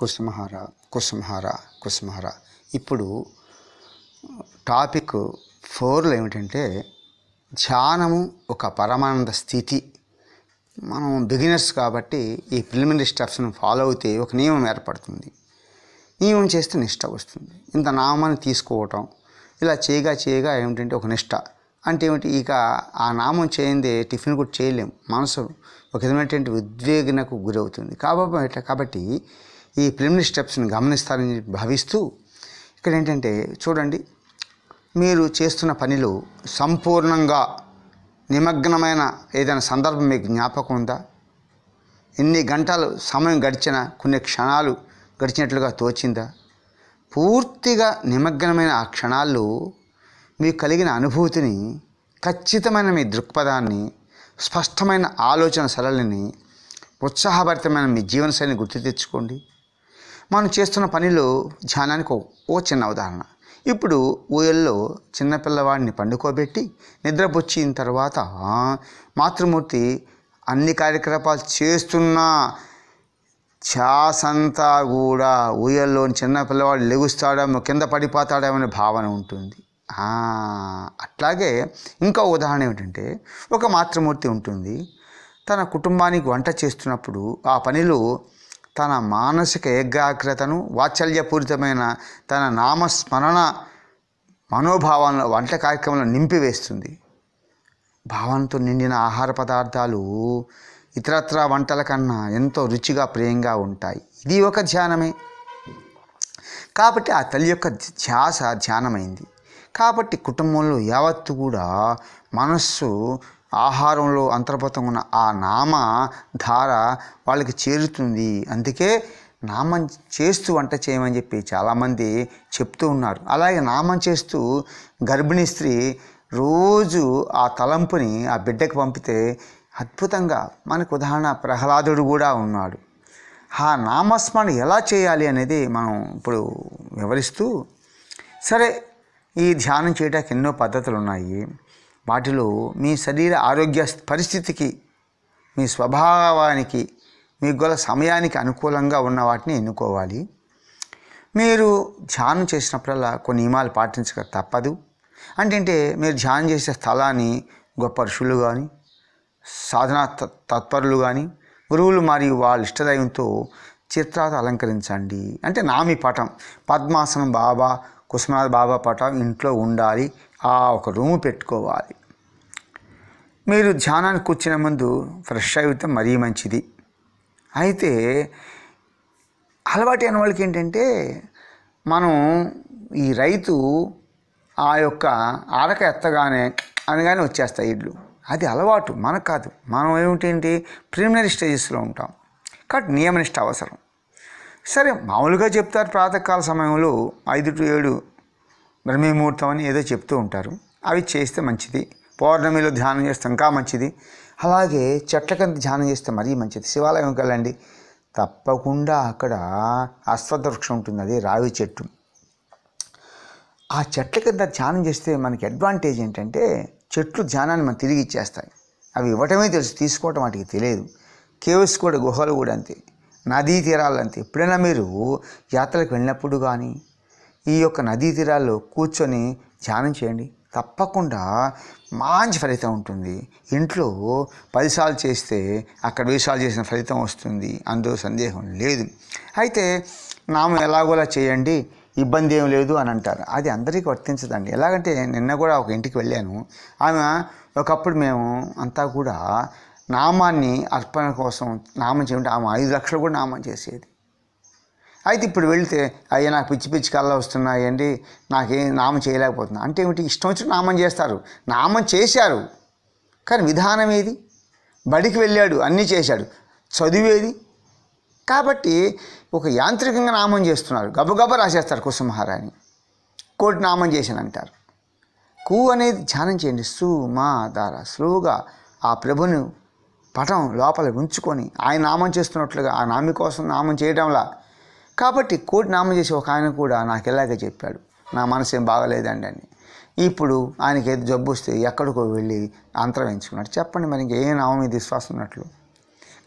కుసుమహార కుసుమహార కుసుమహార ఇప్పుడు టాపిక్ ఫోర్లో ఏమిటంటే ధ్యానము ఒక పరమానంద స్థితి మనం బిగినర్స్ కాబట్టి ఈ ప్రిలిమినరీ స్టెప్స్ను ఫాలో అయితే ఒక నియమం ఏర్పడుతుంది నియమం చేస్తే నిష్ట వస్తుంది ఇంత నామాన్ని తీసుకోవటం ఇలా చేయగా చేయగా ఏమిటంటే ఒక నిష్ట అంటే ఏమిటి ఇక ఆ నామం చేయందే టిఫిన్ కూడా చేయలేము మనసు ఒక విధమైనటువంటి ఉద్వేగనకు గురవుతుంది కాబట్టి కాబట్టి ఈ ప్రిలిమినరీ స్టెప్స్ని గమనిస్తారని భావిస్తూ ఇక్కడ ఏంటంటే చూడండి మీరు చేస్తున్న పనిలో సంపూర్ణంగా నిమగ్నమైన ఏదైనా సందర్భం మీకు జ్ఞాపకం ఉందా ఎన్ని గంటలు సమయం గడిచిన కొన్ని క్షణాలు గడిచినట్లుగా తోచిందా పూర్తిగా నిమగ్నమైన ఆ క్షణాల్లో మీకు కలిగిన అనుభూతిని ఖచ్చితమైన మీ దృక్పథాన్ని స్పష్టమైన ఆలోచన సరళిని ఉత్సాహభరితమైన మీ జీవనశైలిని గుర్తు తెచ్చుకోండి మనం చేస్తున్న పనిలో ధ్యానానికి ఓ చిన్న ఉదాహరణ ఇప్పుడు ఊయల్లో చిన్నపిల్లవాడిని పండుకోబెట్టి నిద్రపొచ్చిన తర్వాత మాతృమూర్తి అన్ని కార్యకలాపాలు చేస్తున్నా ఛాసంతా కూడా ఊయల్లో చిన్నపిల్లవాడు లెగుస్తాడేమో కింద పడిపోతాడేమనే భావన ఉంటుంది అట్లాగే ఇంకో ఉదాహరణ ఏమిటంటే ఒక మాతృమూర్తి ఉంటుంది తన కుటుంబానికి వంట చేస్తున్నప్పుడు ఆ పనిలో తన మానసిక ఏకాగ్రతను వాత్సల్యపూరితమైన తన నామస్మరణ మనోభావాలను వంట కార్యక్రమంలో నింపివేస్తుంది భావంతో నిండిన ఆహార పదార్థాలు ఇతరత్ర వంటల కన్నా ఎంతో రుచిగా ప్రియంగా ఉంటాయి ఇది ఒక ధ్యానమే కాబట్టి ఆ తల్లి యొక్క ధ్యాస ధ్యానమైంది కాబట్టి కుటుంబంలో యావత్తు కూడా మనస్సు ఆహారంలో అంతర్భతం ఉన్న ఆ నామ ధార వాళ్ళకి చేరుతుంది అందుకే నామం చేస్తూ వంట చేయమని చెప్పి చాలామంది చెప్తూ ఉన్నారు అలాగే నామం చేస్తూ గర్భిణీ స్త్రీ రోజు ఆ తలంపుని ఆ బిడ్డకు పంపితే అద్భుతంగా మనకు ఉదాహరణ ప్రహ్లాదుడు కూడా ఉన్నాడు ఆ నామస్మరణ ఎలా చేయాలి అనేది మనం ఇప్పుడు వివరిస్తూ సరే ఈ ధ్యానం చేయడానికి ఎన్నో పద్ధతులు ఉన్నాయి వాటిలో మీ శరీర ఆరోగ్య పరిస్థితికి మీ స్వభావానికి మీ గొల సమయానికి అనుకూలంగా ఉన్న వాటిని ఎన్నుకోవాలి మీరు ధ్యానం చేసినప్పుడల్లా కొన్ని నియమాలు పాటించక తప్పదు అంటే మీరు ధ్యానం చేసే స్థలాన్ని గొప్ప ఋషులు కానీ సాధన తత్పరులు కానీ గురువులు మరియు వాళ్ళ ఇష్టదైవంతో చిత్రాలు అలంకరించండి అంటే నామి పటం పద్మాసనం బాబా కుసుమనాథ బాబా పటం ఇంట్లో ఉండాలి ఆ ఒక రూము పెట్టుకోవాలి మీరు ధ్యానానికి కూర్చున్న ముందు ఫ్రెష్ అయితే మరీ మంచిది అయితే అలవాటు అయిన వాళ్ళకి ఏంటంటే మనం ఈ రైతు ఆ యొక్క ఆరక ఎత్తగానే అనగానే వచ్చేస్తాయి ఇడ్లు అది అలవాటు మనకు కాదు మనం ఏమిటేంటి ప్రిలిమినరీ స్టేజెస్లో ఉంటాం కాబట్టి నియమనిష్ట అవసరం సరే మామూలుగా చెప్తారు ప్రాతకాల సమయంలో ఐదు టు ఏడు బ్రహ్మీ ముహూర్తం అని ఏదో చెప్తూ ఉంటారు అవి చేస్తే మంచిది పౌర్ణమిలో ధ్యానం చేస్తాం ఇంకా మంచిది అలాగే చెట్ల కింద ధ్యానం చేస్తే మరీ మంచిది శివాలయంకి వెళ్ళండి తప్పకుండా అక్కడ అశ్వత్థ వృక్షం ఉంటుంది అది రావి చెట్టు ఆ చెట్ల కింద ధ్యానం చేస్తే మనకి అడ్వాంటేజ్ ఏంటంటే చెట్లు ధ్యానాన్ని మనం తిరిగి ఇచ్చేస్తాయి అవి ఇవ్వటమే తెలుసు తీసుకోవటం వాటికి తెలియదు కేవ్స్ కూడా గుహలు కూడా అంతే నదీ తీరాలు అంతే ఎప్పుడైనా మీరు యాత్రలకు వెళ్ళినప్పుడు కానీ ఈ యొక్క నదీ తీరాల్లో కూర్చొని ధ్యానం చేయండి తప్పకుండా మంచి ఫలితం ఉంటుంది ఇంట్లో పదిసార్లు చేస్తే అక్కడ సార్లు చేసిన ఫలితం వస్తుంది అందులో సందేహం లేదు అయితే నామం ఎలాగోలా చేయండి ఇబ్బంది ఏం లేదు అని అంటారు అది అందరికీ వర్తించదండి ఎలాగంటే నిన్న కూడా ఒక ఇంటికి వెళ్ళాను ఆమె ఒకప్పుడు మేము అంతా కూడా నామాన్ని అర్పణ కోసం నామం చేయండి ఆమె ఐదు లక్షలు కూడా నామం చేసేది అయితే ఇప్పుడు వెళితే అయ్యా నాకు పిచ్చి పిచ్చి కళ్ళ వస్తున్నాయండి నాకేం నామం చేయలేకపోతున్నా అంటే ఏమిటి ఇష్టం వచ్చి నామం చేస్తారు నామం చేశారు కానీ విధానం ఏది బడికి వెళ్ళాడు అన్నీ చేశాడు చదివేది కాబట్టి ఒక యాంత్రికంగా నామం చేస్తున్నారు గబగబ రాసేస్తారు కుసుమహారాణి కోటి నామం చేశానంటారు కు అనేది ధ్యానం చేయండి సు మా దార స్లోగా ఆ ప్రభుని పటం లోపల ఉంచుకొని ఆయన నామం చేస్తున్నట్లుగా ఆ నామి కోసం నామం చేయడంలా కాబట్టి కోటి నామం చేసి ఒక ఆయన కూడా నాకు ఇలాగ చెప్పాడు నా మనసు ఏం బాగలేదండి అని ఇప్పుడు ఆయనకి ఏదో జబ్బు వస్తే ఎక్కడికో వెళ్ళి అంతరమించుకున్నాడు చెప్పండి మరి ఇంకే నామం మీద విశ్వాసం ఉన్నట్లు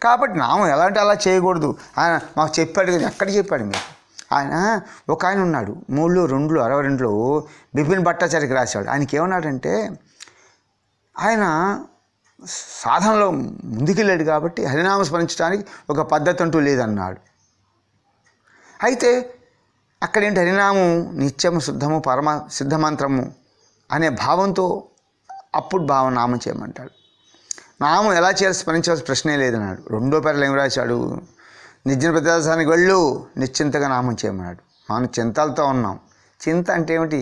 కాబట్టి నామం ఎలాంటి అలా చేయకూడదు ఆయన మాకు చెప్పాడు కదా ఎక్కడ చెప్పాడు మీరు ఆయన ఒక ఆయన ఉన్నాడు మూడులో రెండులో అరవై రెండులో బిపిన్ భట్టాచార్యకి రాశాడు ఆయనకి ఏమన్నాడంటే ఆయన సాధనలో ముందుకెళ్ళాడు కాబట్టి హరినామ స్మరించడానికి ఒక పద్ధతి అంటూ లేదన్నాడు అయితే అక్కడేంటి హరినామం నిత్యము శుద్ధము పరమ సిద్ధమంత్రము అనే భావంతో అప్పుడు భావం నామం చేయమంటాడు నామం ఎలా చేయాలి స్మరించవలసిన ప్రశ్నే లేదన్నాడు రెండో పేర్లు ఏమి రాశాడు నిజన ప్రదేశానికి వెళ్ళు నిశ్చింతగా నామం చేయమన్నాడు మనం చింతలతో ఉన్నాం చింత అంటే ఏమిటి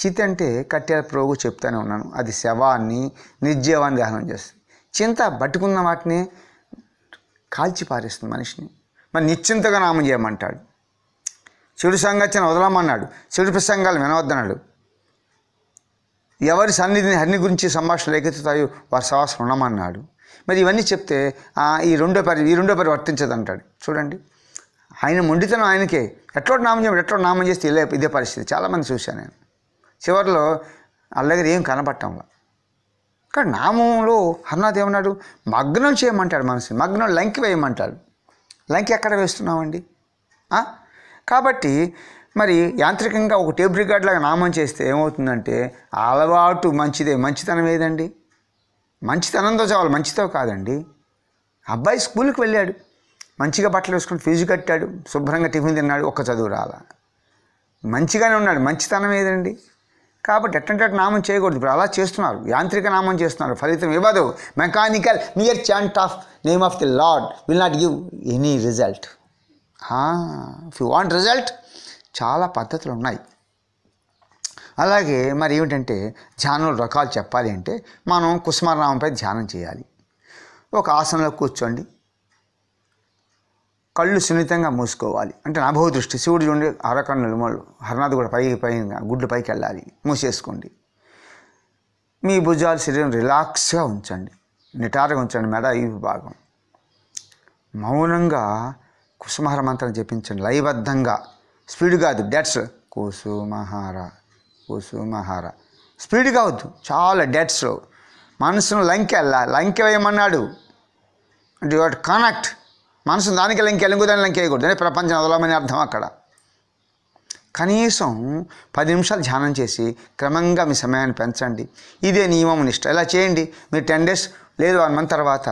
చిత అంటే కట్టెల ప్రోగు చెప్తూనే ఉన్నాను అది శవాన్ని నిర్జీవాన్ని దహనం చేస్తుంది చింత పట్టుకున్న వాటిని కాల్చి పారేస్తుంది మనిషిని మరి నిశ్చింతగా నామం చేయమంటాడు చెడు సంగతిని వదలమన్నాడు చెడు ప్రసంగాలు వినవద్దన్నాడు ఎవరి సన్నిధిని హరిని గురించి సంభాషణలు ఎగెత్తుతాయో వారి సవాసం ఉండమన్నాడు మరి ఇవన్నీ చెప్తే ఈ రెండో పరి ఈ రెండో పరి వర్తించదంటాడు చూడండి ఆయన మొండితనం ఆయనకే ఎట్లా నామం చేయడం ఎట్లా నామం చేస్తే ఇదే ఇదే పరిస్థితి చాలామంది చూశాను నేను చివరిలో అల్లగర ఏం కనపట్టంలా కానీ నామంలో హర్నాథ్ ఏమన్నాడు మగ్నం చేయమంటాడు మనసు మగ్నం లంకి వేయమంటాడు లంకి ఎక్కడ వేస్తున్నామండి కాబట్టి మరి యాంత్రికంగా ఒక టేప్ రికార్డ్లాగా నామం చేస్తే ఏమవుతుందంటే అలవాటు మంచిదే మంచితనం ఏదండి మంచితనంతో చాలు మంచితో కాదండి అబ్బాయి స్కూల్కి వెళ్ళాడు మంచిగా బట్టలు వేసుకుని ఫీజు కట్టాడు శుభ్రంగా టిఫిన్ తిన్నాడు ఒక్క చదువు రాల మంచిగానే ఉన్నాడు మంచితనం ఏదండి కాబట్టి ఎట్టంటే నామం చేయకూడదు ఇప్పుడు అలా చేస్తున్నారు యాంత్రిక నామం చేస్తున్నారు ఫలితం ఇవ్వదు mechanical near chant of name of the lord will not give any result if you want result చాలా పద్ధతులు ఉన్నాయి అలాగే మరి ఏమిటంటే ధ్యానం రకాలు చెప్పాలి అంటే మనం కుసుమారామంపై ధ్యానం చేయాలి ఒక ఆసనంలో కూర్చోండి కళ్ళు సున్నితంగా మూసుకోవాలి అంటే నభవ దృష్టి శివుడు చూడండి అరకన్నులు మళ్ళు హరనాథ్ కూడా పైకి పైన గుడ్లు పైకి వెళ్ళాలి మూసేసుకోండి మీ భుజాలు శరీరం రిలాక్స్గా ఉంచండి నిటారుగా ఉంచండి మెడ ఈ భాగం మౌనంగా కుసుమహార మంత్రం జపించండి లయబద్ధంగా స్పీడ్ కాదు డెట్స్ కుసుమహార కుసుమహార స్పీడ్ కావద్దు చాలా డెట్స్ మనసును లంకె లంకె వేయమన్నాడు అంటే యూ కనెక్ట్ మనసు దానికి లంకె ఎలుగుదాన్ని లంకె వేయకూడదు అంటే ప్రపంచం అదలమని అర్థం అక్కడ కనీసం పది నిమిషాలు ధ్యానం చేసి క్రమంగా మీ సమయాన్ని పెంచండి ఇదే నియమం నిష్ట ఇలా చేయండి మీరు టెన్ డేస్ లేదు వన్ మంత్ తర్వాత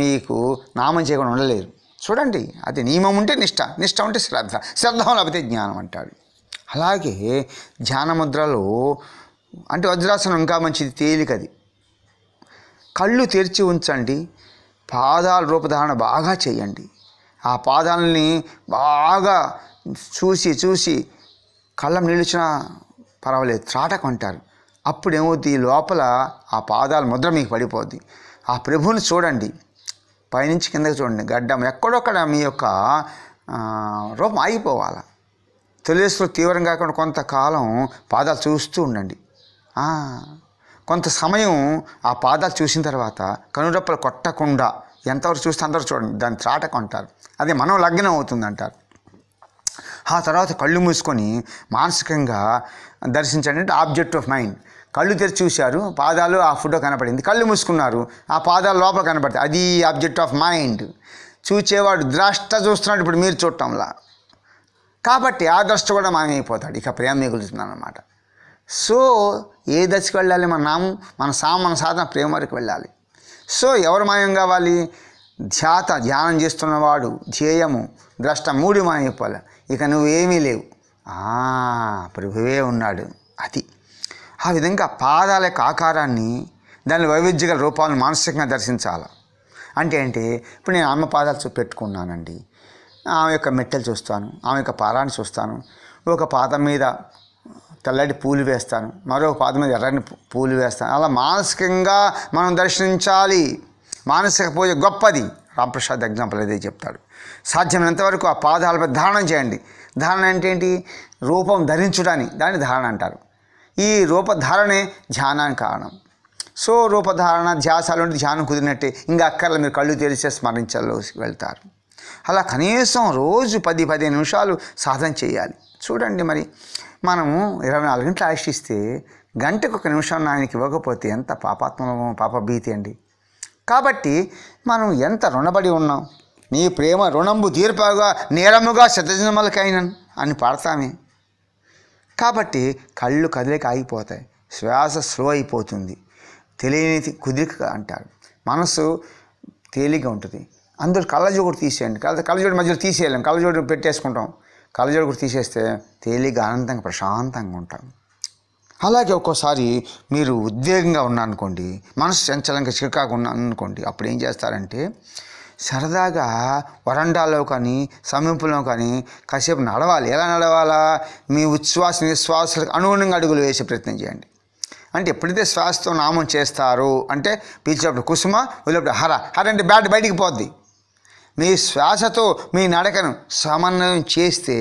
మీకు నామం చేయకుండా ఉండలేరు చూడండి అది నియమం ఉంటే నిష్ట నిష్ట ఉంటే శ్రద్ధ శ్రద్ధ లేకపోతే జ్ఞానం అంటాడు అలాగే ధ్యానముద్రలో అంటే వజ్రాసనం ఇంకా మంచిది తేలికది కళ్ళు తెరిచి ఉంచండి పాదాల రూపధారణ బాగా చేయండి ఆ పాదాలని బాగా చూసి చూసి కళ్ళం నిలిచినా పర్వాలేదు త్రాటకు అంటారు అప్పుడేమవుద్ది లోపల ఆ పాదాల ముద్ర మీకు పడిపోద్ది ఆ ప్రభువుని చూడండి పైనుంచి కిందకి చూడండి గడ్డం ఎక్కడొక్కడ మీ యొక్క రూపం ఆగిపోవాలి తొలిసులు తీవ్రం కాకుండా కొంతకాలం పాదాలు చూస్తూ ఉండండి కొంత సమయం ఆ పాదాలు చూసిన తర్వాత కనురప్పలు కొట్టకుండా ఎంతవరకు చూస్తే అందరూ చూడండి దాన్ని త్రాటకు అంటారు అదే మనం లగ్నం అవుతుంది అంటారు ఆ తర్వాత కళ్ళు మూసుకొని మానసికంగా దర్శించండి అంటే ఆబ్జెక్ట్ ఆఫ్ మైండ్ కళ్ళు తెరిచి చూశారు పాదాలు ఆ ఫోటో కనపడింది కళ్ళు మూసుకున్నారు ఆ పాదాలు లోపల కనపడతాయి అది ఆబ్జెక్ట్ ఆఫ్ మైండ్ చూచేవాడు ద్రష్ట చూస్తున్నాడు ఇప్పుడు మీరు చూడటంలా కాబట్టి ఆ ద్రష్ట కూడా మాయమైపోతాడు ఇక ప్రేమ మిగులుతున్నాను అనమాట సో ఏ దశకు వెళ్ళాలి మన నామం మన సా మన సాధన ప్రేమ వరకు వెళ్ళాలి సో ఎవరు మాయం కావాలి ధ్యాత ధ్యానం చేస్తున్నవాడు ధ్యేయము ద్రష్ట మూడు మాయమైపోవాలి ఇక నువ్వేమీ లేవు ప్రభువే ఉన్నాడు అది ఆ విధంగా పాదాల యొక్క ఆకారాన్ని దాని వైవిధ్య రూపాలను మానసికంగా దర్శించాలి అంటే ఏంటి ఇప్పుడు నేను ఆమె పాదాలు పెట్టుకున్నానండి ఆమె యొక్క మెట్టెలు చూస్తాను ఆమె యొక్క పాదాన్ని చూస్తాను ఒక పాదం మీద తెల్లటి పూలు వేస్తాను మరో పాదం మీద ఎర్రని పూలు వేస్తాను అలా మానసికంగా మనం దర్శించాలి మానసిక పూజ గొప్పది రామప్రసాద్ ఎగ్జాంపుల్ అదే చెప్తాడు సాధ్యమైనంతవరకు ఆ పాదాలపై ధారణ చేయండి ధారణ అంటే ఏంటి రూపం ధరించుడని దాన్ని ధారణ అంటారు ఈ రూపధారణే ధ్యానానికి కారణం సో రూపధారణ ధ్యాసాలు ధ్యానం కుదిరినట్టే ఇంకా అక్కర్ల మీరు కళ్ళు తెరిచే స్మరించాలోకి వెళ్తారు అలా కనీసం రోజు పది పదిహేను నిమిషాలు సాధన చేయాలి చూడండి మరి మనము ఇరవై నాలుగు గంటలు ఆశిస్తే గంటకు ఒక నిమిషం ఆయనకి ఇవ్వకపోతే ఎంత పాప భీతి అండి కాబట్టి మనం ఎంత రుణపడి ఉన్నాం నీ ప్రేమ రుణంబు తీర్పగా నేరముగా శతజన్మలకైన అని పాడతామే కాబట్టి కళ్ళు కదిలిక ఆగిపోతాయి శ్వాస స్లో అయిపోతుంది తెలియని కుదిరిక అంటారు మనసు తేలిక ఉంటుంది అందులో కళ్ళజోడు తీసేయండి కళ్ళ కళ్ళజోడు మధ్యలో తీసేయలేం కళ్ళజోడు పెట్టేసుకుంటాం కళ్ళజోడు కూడా తీసేస్తే తేలిక ఆనందంగా ప్రశాంతంగా ఉంటాం అలాగే ఒక్కోసారి మీరు ఉద్వేగంగా ఉన్నారనుకోండి మనసు చంచలంగా చికాకు అనుకోండి అప్పుడు ఏం చేస్తారంటే సరదాగా వరండాలో కానీ సమీపంలో కానీ కాసేపు నడవాలి ఎలా నడవాలా మీ ఉచ్ఛ్వాస నిశ్వాసాలకు అనుగుణంగా అడుగులు వేసే ప్రయత్నం చేయండి అంటే ఎప్పుడైతే శ్వాసతో నామం చేస్తారు అంటే పీల్చేపుడు కుసుమ వీళ్ళప్పుడు హర హర అంటే బ్యాట్ బయటికి పోద్ది మీ శ్వాసతో మీ నడకను సమన్వయం చేస్తే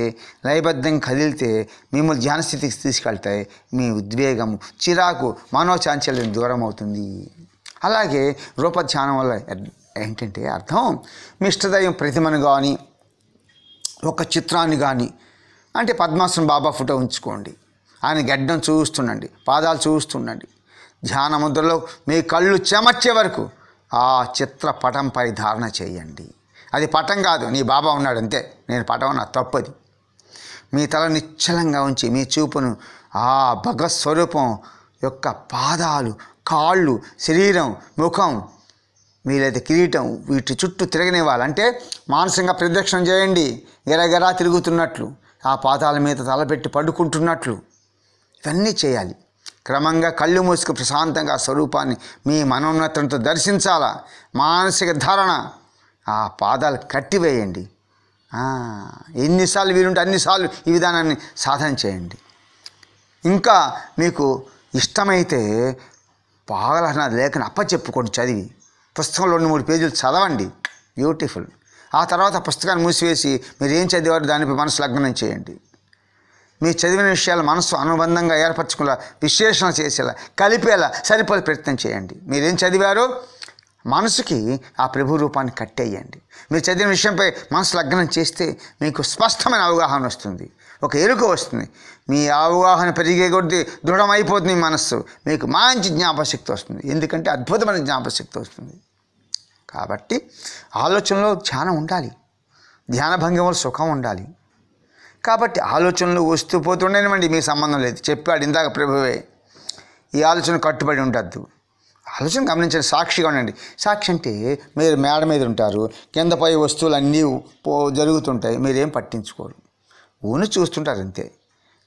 లయబద్ధం కదిలితే మిమ్మల్ని ధ్యానస్థితికి తీసుకెళ్తాయి మీ ఉద్వేగము చిరాకు మనోచాంచల్యం దూరం అవుతుంది అలాగే రూపధ్యానం వల్ల ఏంటంటే అర్థం మిష్టదయం ప్రతిమను కానీ ఒక చిత్రాన్ని కానీ అంటే పద్మాసనం బాబా ఫోటో ఉంచుకోండి ఆయన గడ్డం చూస్తుండండి పాదాలు చూస్తుండండి ధ్యాన ముద్రలో మీ కళ్ళు చెమర్చే వరకు ఆ చిత్ర పటంపై ధారణ చేయండి అది పటం కాదు నీ బాబా ఉన్నాడు అంతే నేను పటం నా తప్పది మీ తల నిశ్చలంగా ఉంచి మీ చూపును ఆ భగస్వరూపం స్వరూపం యొక్క పాదాలు కాళ్ళు శరీరం ముఖం వీలైతే కిరీటం వీటి చుట్టూ తిరగనివ్వాలి అంటే మానసికంగా ప్రదక్షిణ చేయండి ఎరగెరా తిరుగుతున్నట్లు ఆ పాదాల మీద తలపెట్టి పడుకుంటున్నట్లు ఇవన్నీ చేయాలి క్రమంగా కళ్ళు మూసుకు ప్రశాంతంగా స్వరూపాన్ని మీ మనోన్నతంతో దర్శించాలా మానసిక ధారణ ఆ పాదాలు కట్టివేయండి ఎన్నిసార్లు వీలుంటే అన్నిసార్లు ఈ విధానాన్ని సాధన చేయండి ఇంకా మీకు ఇష్టమైతే పాగలహన లేఖను అప్పచెప్పుకోండి చదివి పుస్తకంలో రెండు మూడు పేజీలు చదవండి బ్యూటిఫుల్ ఆ తర్వాత పుస్తకాన్ని మూసివేసి మీరు ఏం చదివారు దానిపై మనసు లగ్నం చేయండి మీ చదివిన విషయాలు మనసు అనుబంధంగా ఏర్పరచుకునేలా విశ్లేషణ చేసేలా కలిపేలా సరిపోయే ప్రయత్నం చేయండి మీరేం చదివారు మనసుకి ఆ ప్రభు రూపాన్ని కట్టేయండి మీరు చదివిన విషయంపై మనసు లగ్నం చేస్తే మీకు స్పష్టమైన అవగాహన వస్తుంది ఒక ఎరుక వస్తుంది మీ అవగాహన పెరిగే కొద్దీ దృఢమైపోతుంది మీ మనస్సు మీకు మంచి జ్ఞాపశక్తి వస్తుంది ఎందుకంటే అద్భుతమైన జ్ఞాపశక్తి వస్తుంది కాబట్టి ఆలోచనలో ధ్యానం ఉండాలి ధ్యాన వల్ల సుఖం ఉండాలి కాబట్టి ఆలోచనలు వస్తూ పోతుండేనివ్వండి మీ సంబంధం లేదు చెప్పాడు ఇందాక ప్రభువే ఈ ఆలోచన కట్టుబడి ఉండద్దు ఆలోచన గమనించండి సాక్షిగా ఉండండి సాక్షి అంటే మీరు మేడ మీద ఉంటారు కిందపై వస్తువులు అన్నీ పో జరుగుతుంటాయి మీరేం పట్టించుకోరు ఊని చూస్తుంటారు అంతే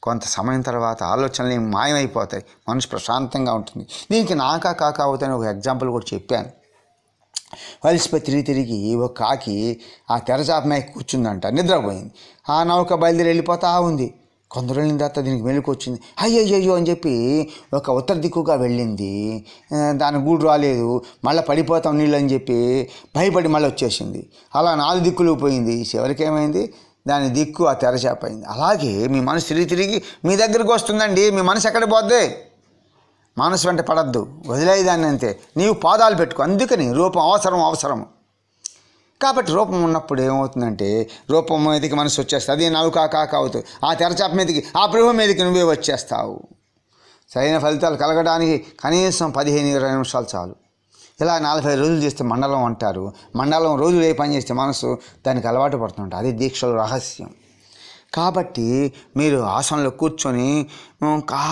కొంత సమయం తర్వాత ఆలోచనలు మాయమైపోతాయి మనసు ప్రశాంతంగా ఉంటుంది దీనికి నాకా కాక అవుతాయని ఒక ఎగ్జాంపుల్ కూడా చెప్పాను వలిసిపోయి తిరిగి తిరిగి ఒక కాకి ఆ తెరచాప మీద కూర్చుందంట నిద్రపోయింది ఆ నౌక బయలుదేరి వెళ్ళిపోతా ఉంది కొందరు వెళ్ళిన తర్వాత దీనికి మెలుకొచ్చింది అయ్యయ్యో అని చెప్పి ఒక ఉత్తర దిక్కుగా వెళ్ళింది దాని గూడు రాలేదు మళ్ళీ పడిపోతాం నీళ్ళు అని చెప్పి భయపడి మళ్ళీ వచ్చేసింది అలా నాలుగు దిక్కులు పోయింది చివరికి ఏమైంది దాని దిక్కు ఆ తెరచాప అయింది అలాగే మీ మనసు తిరిగి తిరిగి మీ దగ్గరికి వస్తుందండి మీ మనసు ఎక్కడ పోద్ది మనసు వెంట పడద్దు వదిలేదాన్ని అంతే నీవు పాదాలు పెట్టుకో అందుకని రూపం అవసరం అవసరం కాబట్టి రూపం ఉన్నప్పుడు ఏమవుతుందంటే రూపం మీదకి మనసు వచ్చేస్తుంది అది నవ్వు కాక అవుతుంది ఆ తెరచాప మీదకి ఆ ప్రభు మీదకి నువ్వే వచ్చేస్తావు సరైన ఫలితాలు కలగడానికి కనీసం పదిహేను ఇరవై నిమిషాలు చాలు ఇలా నలభై రోజులు చేస్తే మండలం అంటారు మండలం రోజులు ఏ పని చేస్తే మనసు దానికి అలవాటు పడుతుంటారు అది దీక్షల రహస్యం కాబట్టి మీరు ఆసనంలో కూర్చొని కా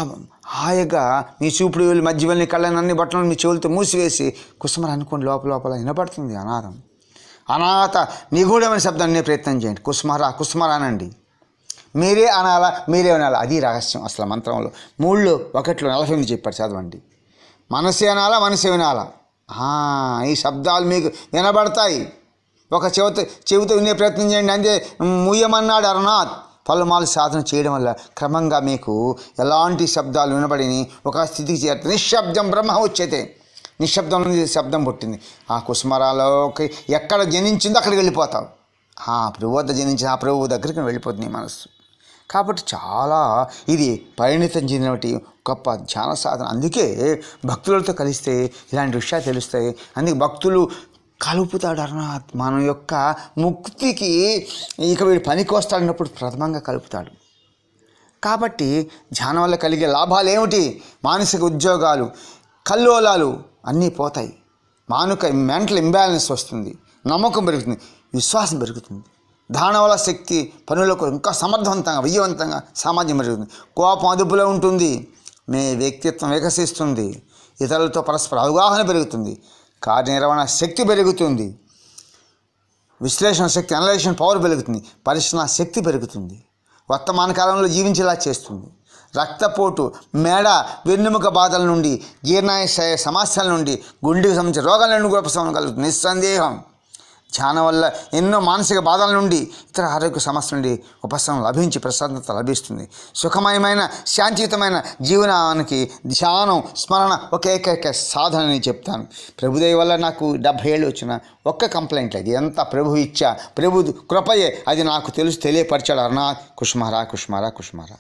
హాయిగా మీ చూపుడు మధ్య వెళ్ళి కళ్ళని అన్ని బట్టలను మీ చెవులతో మూసివేసి కుసుమని అనుకోండి లోపల లోపల వినపడుతుంది అనాథం అనాథ నిగూఢమైన శబ్దాన్ని ప్రయత్నం చేయండి కుసుమరా కుసుమరా అనండి మీరే అనాలా మీరే అనాలా అది రహస్యం అసలు మంత్రంలో మూళ్ళు ఒకటిలో నలభై ఎనిమిది చెప్పాడు చదవండి మనసే అనాలా మనసే వినాలా ఈ శబ్దాలు మీకు వినబడతాయి ఒక చెవితో చెవితో వినే ప్రయత్నం చేయండి అంతే ముయ్యమన్నాడు అరనాథ్ పలుమాలు సాధన చేయడం వల్ల క్రమంగా మీకు ఎలాంటి శబ్దాలు వినబడిని ఒక స్థితికి చేరుతుంది నిశ్శబ్దం బ్రహ్మ వచ్చేతే నిశ్శబ్దం నుంచి శబ్దం పుట్టింది ఆ కుసుమరాలోకి ఎక్కడ జనించిందో అక్కడికి వెళ్ళిపోతావు ఆ ప్రభు వద్ద జనించిన ఆ ప్రభు దగ్గరికి వెళ్ళిపోతుంది మనస్సు కాబట్టి చాలా ఇది పరిణితం చెందినటువంటి గొప్ప ధ్యాన సాధన అందుకే భక్తులతో కలిస్తే ఇలాంటి విషయాలు తెలుస్తాయి అందుకే భక్తులు కలుపుతాడు అర్నాథ్ మన యొక్క ముక్తికి ఇక వీడు పనికి వస్తాడన్నప్పుడు ప్రథమంగా కలుపుతాడు కాబట్టి ధ్యానం వల్ల కలిగే లాభాలు ఏమిటి మానసిక ఉద్యోగాలు కల్లోలాలు అన్నీ పోతాయి మానుక మెంటల్ ఇంబ్యాలెన్స్ వస్తుంది నమ్మకం పెరుగుతుంది విశ్వాసం పెరుగుతుంది దానవల శక్తి పనులకు ఇంకా సమర్థవంతంగా విజయవంతంగా సామాజ్యం పెరుగుతుంది కోపం అదుపులో ఉంటుంది మీ వ్యక్తిత్వం వికసిస్తుంది ఇతరులతో పరస్పర అవగాహన పెరుగుతుంది కార్యనిర్వహణ శక్తి పెరుగుతుంది విశ్లేషణ శక్తి అనలైజేషన్ పవర్ పెరుగుతుంది పరిశ్రమ శక్తి పెరుగుతుంది వర్తమాన కాలంలో జీవించేలా చేస్తుంది రక్తపోటు మేడ వెన్నెముక బాధల నుండి జీర్ణాశయ సమస్యల నుండి గుండెకు సంబంధించిన రోగాల నుండి కూడా సమయం కలుగుతుంది నిస్సందేహం ధ్యానం వల్ల ఎన్నో మానసిక బాధల నుండి ఇతర ఆరోగ్య సమస్యల నుండి ఉపశమనం లభించి ప్రశాంతత లభిస్తుంది సుఖమయమైన శాంతియుతమైన జీవనానికి ధ్యానం స్మరణ ఒక ఏకైక సాధన అని చెప్తాను ప్రభుదేవి వల్ల నాకు డెబ్భై ఏళ్ళు వచ్చిన ఒక్క కంప్లైంట్ అది ఎంత ప్రభు ఇచ్చా ప్రభు కృపయే అది నాకు తెలుసు తెలియపరచాడు అరుణా కుష్మారా కుష్మారా కుష్మారా